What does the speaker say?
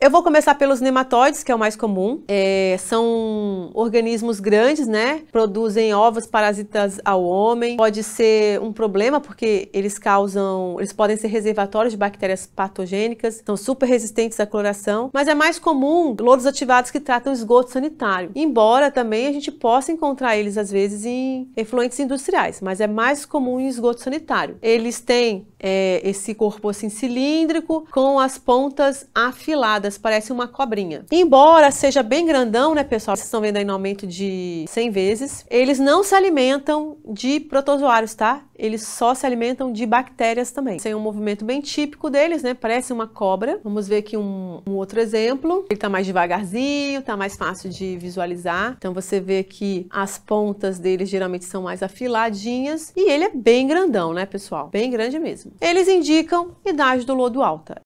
Eu vou começar pelos nematóides, que é o mais comum. É, são organismos grandes, né? Produzem ovos parasitas ao homem. Pode ser um problema porque eles causam, eles podem ser reservatórios de bactérias patogênicas, são super resistentes à cloração, mas é mais comum lodos ativados que tratam esgoto sanitário. Embora também a gente possa encontrar eles às vezes em efluentes industriais, mas é mais comum em esgoto sanitário. Eles têm é, esse corpo assim cilíndrico com as pontas afiladas quadradas, parece uma cobrinha. Embora seja bem grandão, né, pessoal? Vocês estão vendo aí no aumento de 100 vezes. Eles não se alimentam de protozoários, tá? Eles só se alimentam de bactérias também. Tem é um movimento bem típico deles, né? Parece uma cobra. Vamos ver aqui um, um outro exemplo. Ele tá mais devagarzinho, tá mais fácil de visualizar. Então você vê que as pontas deles geralmente são mais afiladinhas e ele é bem grandão, né, pessoal? Bem grande mesmo. Eles indicam idade do lodo alta.